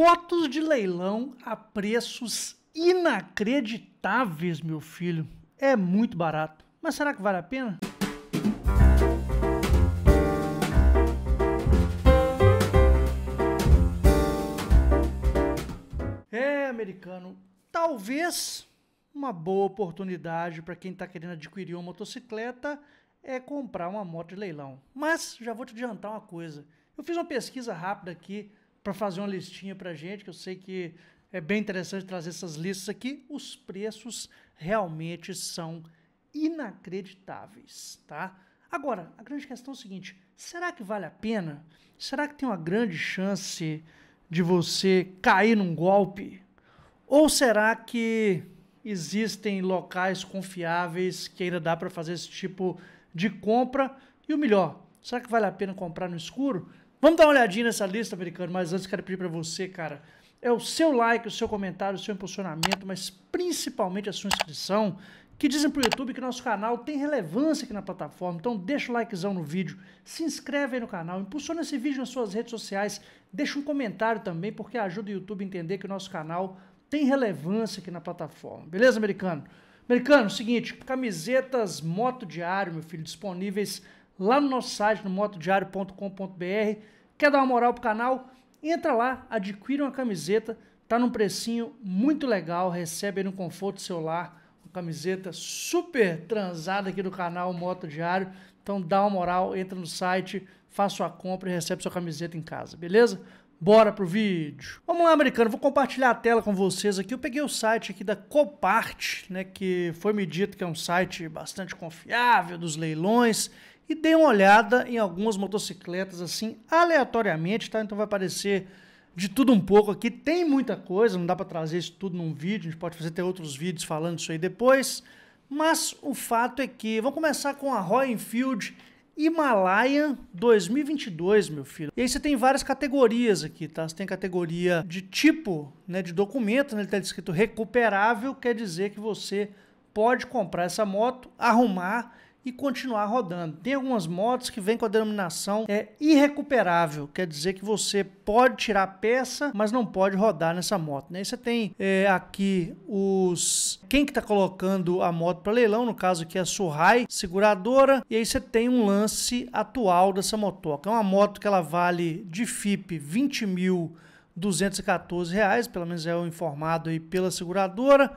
motos de leilão a preços inacreditáveis, meu filho. É muito barato. Mas será que vale a pena? É, americano, talvez uma boa oportunidade para quem está querendo adquirir uma motocicleta é comprar uma moto de leilão. Mas já vou te adiantar uma coisa. Eu fiz uma pesquisa rápida aqui para fazer uma listinha para a gente, que eu sei que é bem interessante trazer essas listas aqui. Os preços realmente são inacreditáveis, tá? Agora, a grande questão é o seguinte: será que vale a pena? Será que tem uma grande chance de você cair num golpe? Ou será que existem locais confiáveis que ainda dá para fazer esse tipo de compra? E o melhor, será que vale a pena comprar no escuro? Vamos dar uma olhadinha nessa lista, americano, mas antes quero pedir para você, cara, é o seu like, o seu comentário, o seu impulsionamento, mas principalmente a sua inscrição, que dizem para o YouTube que nosso canal tem relevância aqui na plataforma. Então deixa o likezão no vídeo, se inscreve aí no canal, impulsiona esse vídeo nas suas redes sociais, deixa um comentário também, porque ajuda o YouTube a entender que o nosso canal tem relevância aqui na plataforma. Beleza, americano? Americano, é seguinte, camisetas Moto Diário, meu filho, disponíveis lá no nosso site, no motodiário.com.br. Quer dar uma moral pro canal? Entra lá, adquire uma camiseta, tá num precinho muito legal, recebe aí no conforto celular, uma camiseta super transada aqui do canal Moto Diário. Então dá uma moral, entra no site, faça sua compra e recebe sua camiseta em casa, beleza? Bora pro vídeo. Vamos lá, americano. Vou compartilhar a tela com vocês aqui. Eu peguei o site aqui da Copart, né, que foi me dito que é um site bastante confiável dos leilões e dei uma olhada em algumas motocicletas assim, aleatoriamente, tá? Então vai aparecer de tudo um pouco aqui. Tem muita coisa, não dá para trazer isso tudo num vídeo, a gente pode fazer ter outros vídeos falando isso aí depois. Mas o fato é que, vamos começar com a Royal Enfield Himalayan 2022, meu filho. E aí você tem várias categorias aqui, tá? Você tem categoria de tipo, né, de documento, né, ele tá escrito recuperável, quer dizer que você pode comprar essa moto, arrumar e continuar rodando. Tem algumas motos que vêm com a denominação é irrecuperável, quer dizer que você pode tirar a peça, mas não pode rodar nessa moto. Né? E você tem é, aqui os quem que está colocando a moto para leilão, no caso aqui é a Surai Seguradora, e aí você tem um lance atual dessa motoca. É uma moto que ela vale de FIP 20 mil 214 reais, pelo menos é o informado aí pela seguradora.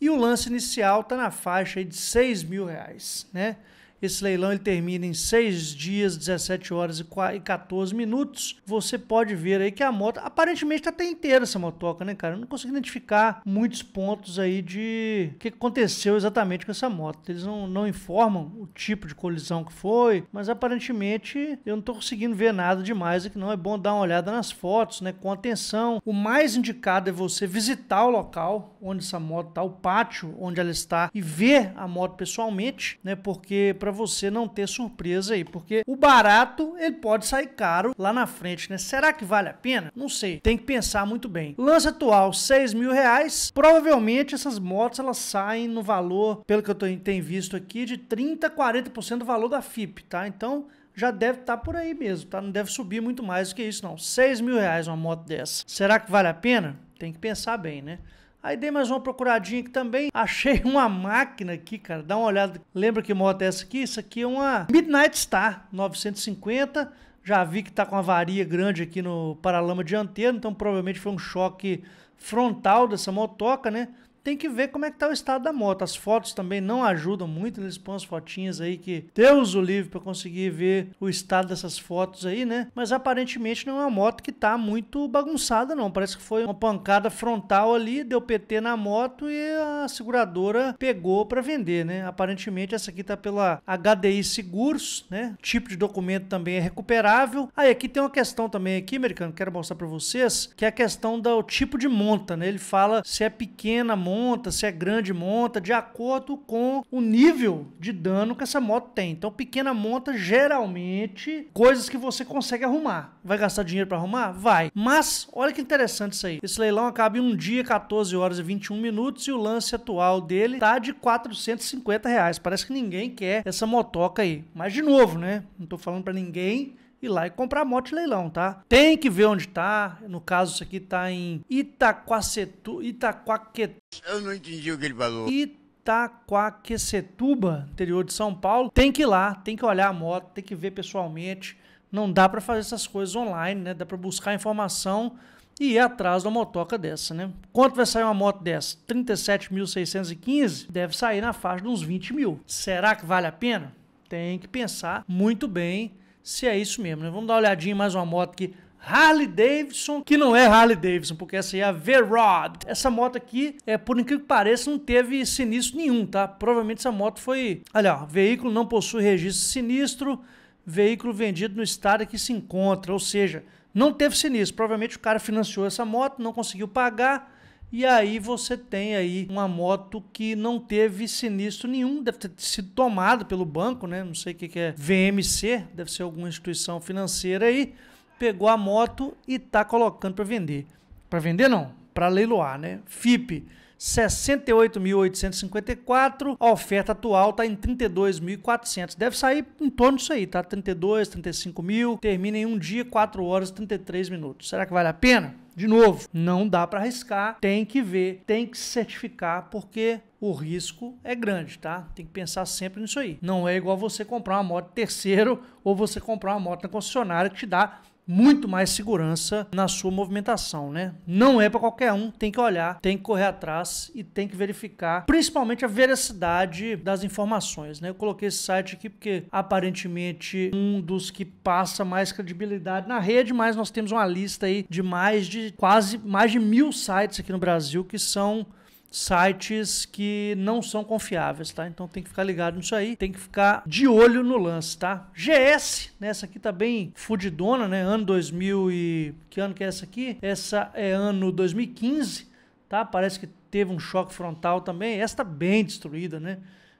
E o lance inicial está na faixa de 6 mil reais, né? Esse leilão ele termina em 6 dias, 17 horas e 14 minutos. Você pode ver aí que a moto aparentemente está até inteira essa motoca, né, cara? Eu não consigo identificar muitos pontos aí de o que aconteceu exatamente com essa moto. Eles não, não informam o tipo de colisão que foi, mas aparentemente eu não estou conseguindo ver nada demais aqui, não. É bom dar uma olhada nas fotos, né? Com atenção. O mais indicado é você visitar o local onde essa moto está, o pátio onde ela está, e ver a moto pessoalmente, né? Porque para você não ter surpresa aí, porque o barato ele pode sair caro lá na frente, né? Será que vale a pena? Não sei, tem que pensar muito bem. Lance atual 6 mil reais, provavelmente essas motos elas saem no valor, pelo que eu tenho visto aqui, de 30, 40% do valor da FIP, tá? Então já deve estar tá por aí mesmo, tá? Não deve subir muito mais do que isso, não. 6 mil reais uma moto dessa. Será que vale a pena? Tem que pensar bem, né? Aí dei mais uma procuradinha aqui também. Achei uma máquina aqui, cara. Dá uma olhada. Lembra que moto é essa aqui? Isso aqui é uma Midnight Star 950. Já vi que tá com uma varia grande aqui no paralama dianteiro, então provavelmente foi um choque frontal dessa motoca, né? tem que ver como é que tá o estado da moto. As fotos também não ajudam muito, eles põem as fotinhas aí que Deus o livre para conseguir ver o estado dessas fotos aí, né? Mas aparentemente não é uma moto que tá muito bagunçada não, parece que foi uma pancada frontal ali, deu PT na moto e a seguradora pegou para vender, né? Aparentemente essa aqui tá pela HDI Seguros, né? O tipo de documento também é recuperável. Aí ah, aqui tem uma questão também aqui, americano, quero mostrar para vocês, que é a questão do tipo de monta, né? Ele fala se é pequena monta monta, se é grande monta, de acordo com o nível de dano que essa moto tem. Então, pequena monta, geralmente, coisas que você consegue arrumar. Vai gastar dinheiro para arrumar? Vai. Mas, olha que interessante isso aí. Esse leilão acaba em um dia, 14 horas e 21 minutos, e o lance atual dele tá de 450 reais. Parece que ninguém quer essa motoca aí. Mas, de novo, né? Não tô falando para ninguém ir lá e comprar moto de leilão, tá? Tem que ver onde tá. No caso, isso aqui tá em Itaquacetu... Itaquaquetu... Eu não entendi o que ele falou. Itaquaquecetuba, interior de São Paulo. Tem que ir lá, tem que olhar a moto, tem que ver pessoalmente. Não dá para fazer essas coisas online, né? Dá para buscar informação e ir atrás de uma motoca dessa, né? Quanto vai sair uma moto dessa? 37.615? Deve sair na faixa de uns 20 mil. Será que vale a pena? Tem que pensar muito bem se é isso mesmo. Né? Vamos dar uma olhadinha em mais uma moto aqui. Harley Davidson, que não é Harley Davidson, porque essa aí é a V-Rod. Essa moto aqui, é, por incrível que pareça, não teve sinistro nenhum, tá? Provavelmente essa moto foi... Olha, ó, veículo não possui registro sinistro, veículo vendido no estado que se encontra, ou seja, não teve sinistro. Provavelmente o cara financiou essa moto, não conseguiu pagar, e aí você tem aí uma moto que não teve sinistro nenhum, deve ter sido tomada pelo banco, né? Não sei o que, é VMC, deve ser alguma instituição financeira aí. Pegou a moto e tá colocando para vender. Para vender não, para leiloar, né? FIP. 68.854. A oferta atual está em 32.400. Deve sair em torno disso aí, tá? 32, 35 mil. Termina em um dia, 4 horas e 33 minutos. Será que vale a pena? De novo, não dá para arriscar, tem que ver, tem que certificar, porque o risco é grande, tá? Tem que pensar sempre nisso aí. Não é igual você comprar uma moto terceiro ou você comprar uma moto na concessionária que te dá muito mais segurança na sua movimentação, né? Não é para qualquer um, tem que olhar, tem que correr atrás e tem que verificar, principalmente a veracidade das informações, né? Eu coloquei esse site aqui porque aparentemente um dos que passa mais credibilidade na rede, mas nós temos uma lista aí de mais de quase mais de mil sites aqui no Brasil que são sites que não são confiáveis, tá? Então tem que ficar ligado nisso aí, tem que ficar de olho no lance, tá? GS, né? Essa aqui tá bem fudidona, né? Ano 2000 e... Que ano que é essa aqui? Essa é ano 2015, tá? Parece que teve um choque frontal também. Esta tá bem destruída, né?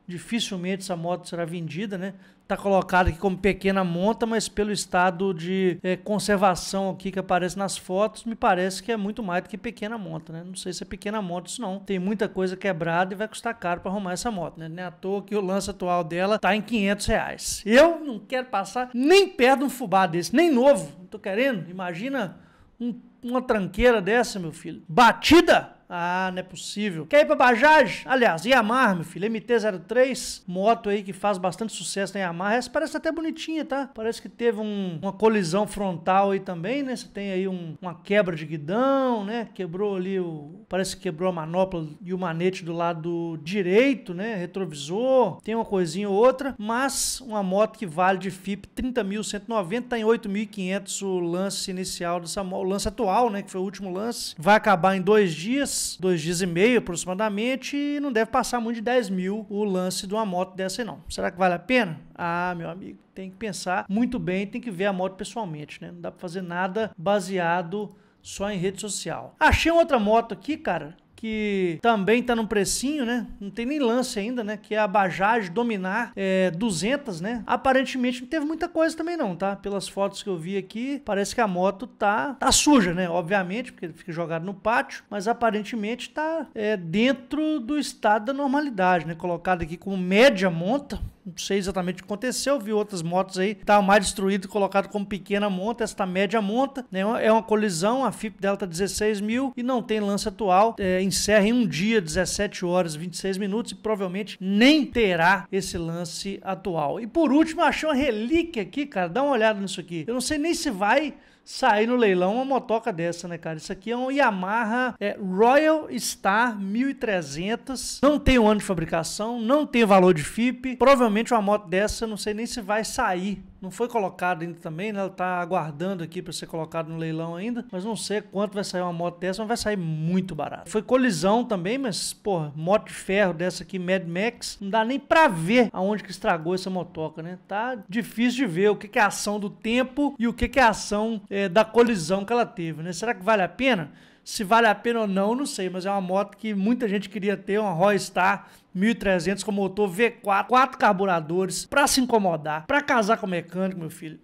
dificilmente essa moto será vendida, né? Tá colocada aqui como pequena monta, mas pelo estado de é, conservação aqui que aparece nas fotos, me parece que é muito mais do que pequena monta, né? Não sei se é pequena moto isso não. Tem muita coisa quebrada e vai custar caro para arrumar essa moto, né? Nem é à toa que o lance atual dela tá em 500 reais. Eu não quero passar nem perto de um fubá desse, nem novo. Não tô querendo. Imagina um, uma tranqueira dessa, meu filho. Batida! Ah, não é possível. Quer ir pra Bajaj? Aliás, Yamaha, meu filho, MT-03, moto aí que faz bastante sucesso na Yamaha. Essa parece até bonitinha, tá? Parece que teve um, uma colisão frontal aí também, né? Você tem aí um, uma quebra de guidão, né? Quebrou ali o... Parece que quebrou a manopla e o manete do lado direito, né? Retrovisor, tem uma coisinha ou outra, mas uma moto que vale de FIP 30.190, tá em 8.500 o lance inicial dessa moto, o lance atual, né? Que foi o último lance. Vai acabar em dois dias, dias, dois dias e meio aproximadamente, e não deve passar muito de 10 mil o lance de uma moto dessa aí não. Será que vale a pena? Ah, meu amigo, tem que pensar muito bem, tem que ver a moto pessoalmente, né? Não dá pra fazer nada baseado só em rede social. Achei outra moto aqui, cara, que também tá num precinho, né? Não tem nem lance ainda, né? Que é a Bajaj Dominar é, 200, né? Aparentemente não teve muita coisa também não, tá? Pelas fotos que eu vi aqui, parece que a moto tá, tá suja, né? Obviamente, porque fica jogado no pátio, mas aparentemente tá é, dentro do estado da normalidade, né? Colocado aqui com média monta, não sei exatamente o que aconteceu, vi outras motos aí, tá mais destruído e colocado como pequena monta, esta tá média monta, né? É uma é colisão, a FIP dela tá 16 mil e não tem lance atual, é, encerra em um dia, 17 horas 26 minutos e provavelmente nem terá esse lance atual. E por último, eu achei uma relíquia aqui, cara, dá uma olhada nisso aqui, eu não sei nem se vai sair no leilão uma motoca dessa, né, cara? Isso aqui é um Yamaha é, Royal Star 1300. Não tem o um ano de fabricação, não tem valor de FIP. Provavelmente uma moto dessa, não sei nem se vai sair. Não foi colocado ainda também, né? Ela tá aguardando aqui para ser colocada no leilão ainda. Mas não sei quanto vai sair uma moto dessa, mas vai sair muito barato. Foi colisão também, mas, pô, moto de ferro dessa aqui, Mad Max, não dá nem pra ver aonde que estragou essa motoca, né? Tá difícil de ver o que, que é ação do tempo e o que, que é ação. É, é, da colisão que ela teve, né? Será que vale a pena? Se vale a pena ou não, não sei, mas é uma moto que muita gente queria ter, uma Roystar 1300 com motor V4, quatro carburadores, para se incomodar, para casar com o mecânico, meu filho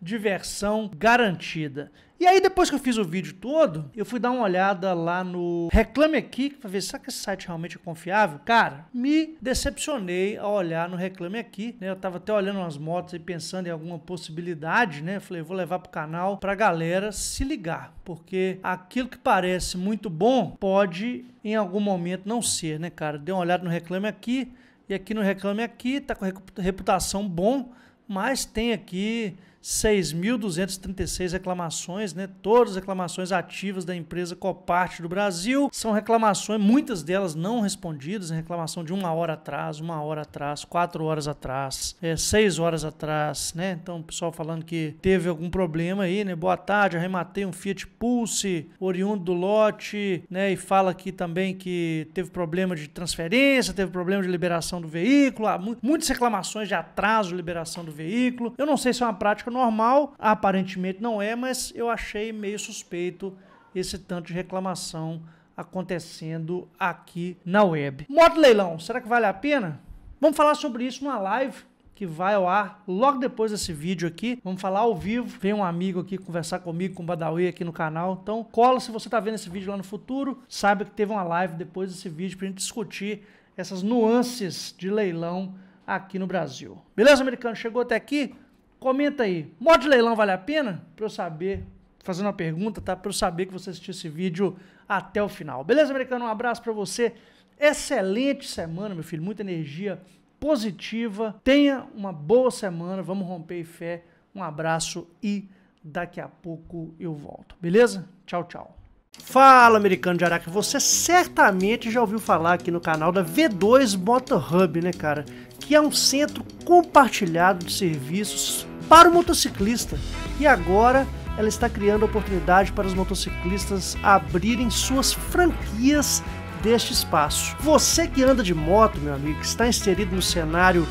diversão garantida. E aí, depois que eu fiz o vídeo todo, eu fui dar uma olhada lá no Reclame Aqui, pra ver se que esse site realmente é confiável. Cara, me decepcionei ao olhar no Reclame Aqui, né? Eu tava até olhando umas motos e pensando em alguma possibilidade, né? falei, vou levar pro canal pra galera se ligar, porque aquilo que parece muito bom pode em algum momento não ser, né, cara? Dei uma olhada no Reclame Aqui, e aqui no Reclame Aqui tá com reputação bom, mas tem aqui 6.236 reclamações, né? Todas as reclamações ativas da empresa Coparte do Brasil são reclamações, muitas delas não respondidas, reclamação de uma hora atrás, uma hora atrás, quatro horas atrás, é, seis horas atrás, né? Então, o pessoal falando que teve algum problema aí, né? Boa tarde, arrematei um Fiat Pulse, oriundo do lote, né? E fala aqui também que teve problema de transferência, teve problema de liberação do veículo, há muitas reclamações de atraso, liberação do veículo. Eu não sei se é uma prática acha normal. Aparentemente não é, mas eu achei meio suspeito esse tanto de reclamação acontecendo aqui na web. Moto leilão, será que vale a pena? Vamos falar sobre isso numa live que vai ao ar logo depois desse vídeo aqui. Vamos falar ao vivo. Vem um amigo aqui conversar comigo, com o Badawi aqui no canal. Então cola se você está vendo esse vídeo lá no futuro. Saiba que teve uma live depois desse vídeo para a gente discutir essas nuances de leilão aqui no Brasil. Beleza, americano? Chegou até aqui? Comenta aí, modo de leilão vale a pena? Para eu saber, fazendo uma pergunta, tá? Para eu saber que você assistiu esse vídeo até o final. Beleza, americano? Um abraço para você. Excelente semana, meu filho. Muita energia positiva. Tenha uma boa semana. Vamos romper fé. Um abraço e daqui a pouco eu volto. Beleza? Tchau, tchau. Fala, americano de Araca. Você certamente já ouviu falar aqui no canal da V2 Motor Hub, né, cara? Que é um centro compartilhado de serviços para o motociclista. E agora ela está criando oportunidade para os motociclistas abrirem suas franquias deste espaço. Você que anda de moto, meu amigo, que está inserido no cenário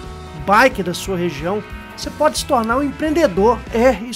bike da sua região, você pode se tornar um empreendedor. É isso.